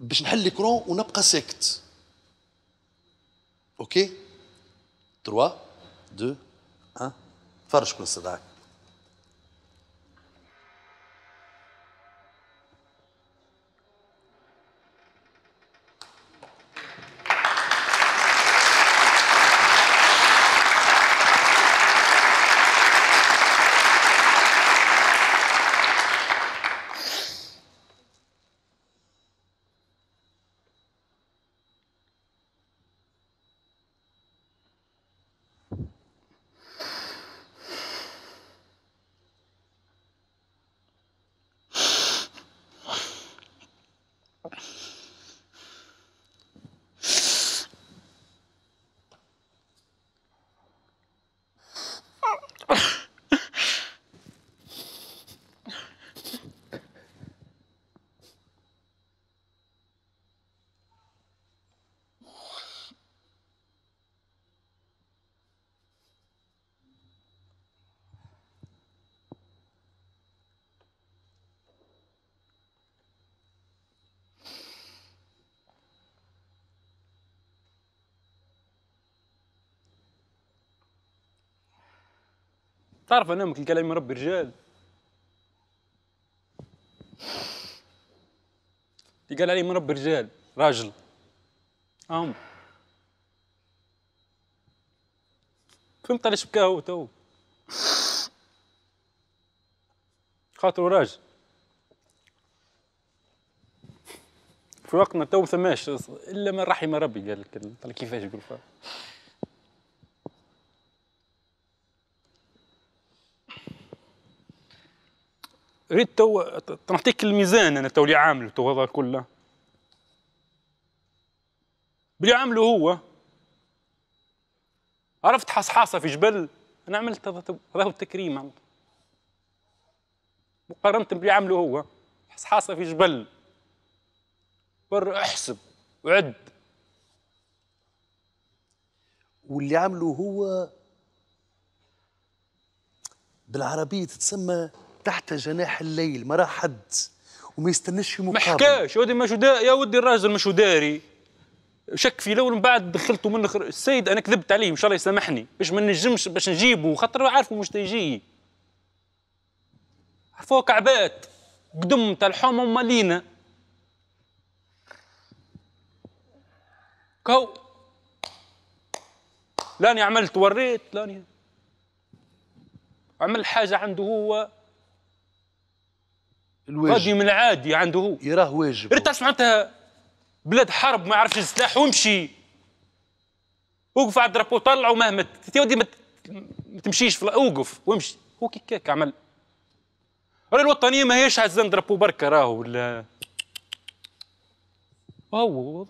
باش نحل ليكرون ونبقى ساكت اوكي 3 2 1 تفرج شكون استاذ تعرف انا امك الكلام ربي رجال اللي قال عليه مربي رجال راجل ام فهمت علاش بكا هو تو خاطر راجل في وقتنا تو ثماش الا من رحم ربي قال لك كيفاش يقول ريت تو نعطيك الميزان انا تو اللي عامله تو هذا كله بلي عامله هو عرفت حصحاصه في جبل انا عملت هذا التكريم مقارنه بلي عامله هو حصحاصه في جبل بر احسب وعد واللي عامله هو بالعربيه تتسمى تحت جناح الليل ما راه حد وما يستناش في مقابل ما حكاش يا ودي ما دا يا ودي الراجل مش داري شك في لو من بعد دخلته من خر... السيد انا كذبت عليه ان شاء الله يسامحني باش ما نجمش باش نجيبه خاطر عارفه مش تيجي عرفوه كعبات قدم تاع الحومه مالينا كو لاني عملت وريت لاني عمل حاجه عنده هو الواجب غادي من عادي عنده يراه واجب تعرف معناتها بلاد حرب ما يعرفش السلاح ويمشي وقف على الدرابو طلعوا مهما يا ودي ما تمشيش في اوقف وامشي هو كيكاك كيك عمل راه الوطنيه ما هيش عزان درابو بركه راهو ولا هو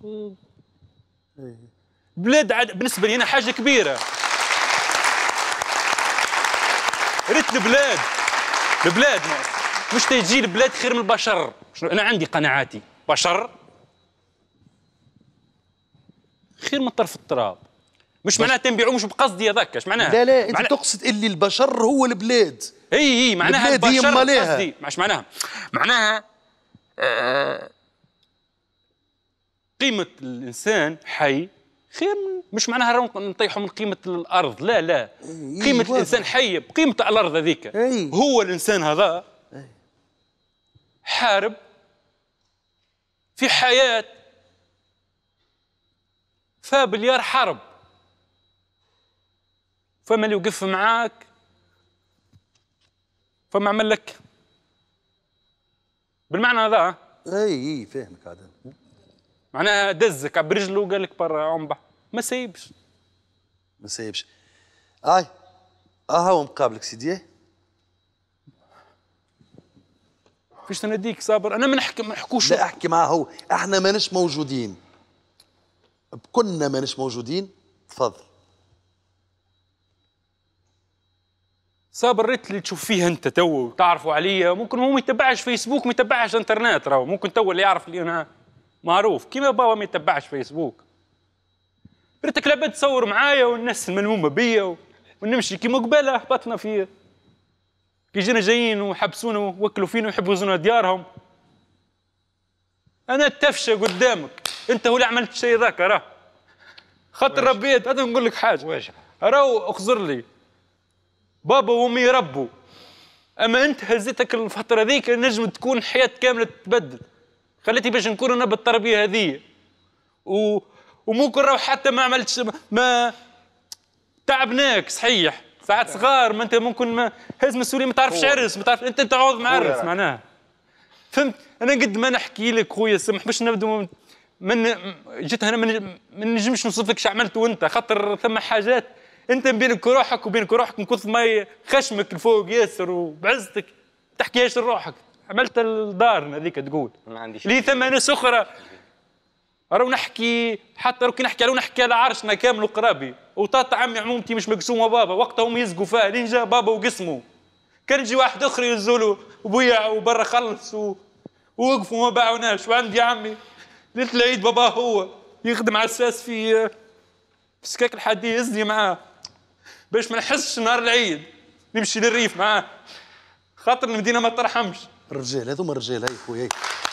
بلاد عاد بالنسبه لي انا حاجه كبيره ريت البلاد البلاد ناس مش تيجي البلاد خير من البشر شنو انا عندي قناعاتي بشر خير من طرف التراب مش معناها نبيعو مش بقصدي هذاك اش معناها لا لا انت معناه... تقصد اللي البشر هو البلاد اي اي معناها البشر قصدي معش معناها معناها آه، قيمه الانسان حي خير من مش معناها نطيحوا من قيمه الارض لا لا قيمه الانسان حي بقيمه الارض هذيك هو الانسان هذا حارب في حياة فابليار حرب فما اللي وقف معاك فما عمل لك بالمعنى هذا اي اي فاهمك هذا معناها دزك برجله وقال لك برا عمبه ما سايبش ما سايبش اي اها هو مقابلك سيدي فيش تناديك صابر انا ما نحكي ما نحكوش لا احكي معاه هو احنا ماناش موجودين كنا ماناش موجودين تفضل صابر ريت اللي تشوف فيه انت تو وتعرفوا عليا ممكن هو ما يتبعش فيسبوك ما يتبعش انترنت راهو ممكن تو اللي يعرف اللي انا معروف كيما بابا ما يتبعش فيسبوك ريتك لابد تصور معايا والناس الملمومه بيا ونمشي كيما قباله هبطنا في كي جينا جايين وحبسونا ووكلوا فينا ويحبوا يزونا ديارهم انا تفشى قدامك انت ولا عملت الشيء ذاك راه خاطر ربيت هذا نقول لك حاجه واش راهو اخزر لي بابا وامي ربوا اما انت هزيتك الفتره ذيك نجم تكون حياه كامله تتبدل خليتي باش نكون انا بالتربيه هذه و... وممكن راهو حتى ما عملتش ما تعبناك صحيح ساعات صغار ما انت ممكن ما هز مسؤوليه ما تعرفش عرس ما تعرف انت تعوض مع عرس معناها فهمت انا قد ما نحكي لك خويا سمح باش نبدا من جيت هنا ما نجمش نوصف لك عملت وانت خاطر ثم حاجات انت بينك وروحك وبينك وروحك من كثر ما خشمك لفوق ياسر وبعزتك ما تحكيهاش لروحك عملت الدار هذيك تقول ما عنديش لي ثم ناس اخرى راهو نحكي حتى لو كي نحكي راهو نحكي على عرشنا كامل وقرابي وطاط عمي عمومتي مش مقسومه بابا وقتها هم يزقوا فيها لين جا بابا وقسموا كان يجي واحد اخر يزولوا وبيع وبرا خلص و... ووقفوا ما باعوناش وعندي عمي ليله العيد بابا هو يخدم على الساس في في سكاك الحديد يزني معاه باش ما نحسش نهار العيد نمشي للريف معاه خاطر المدينه ما ترحمش الرجال هذوما الرجال هاي خويا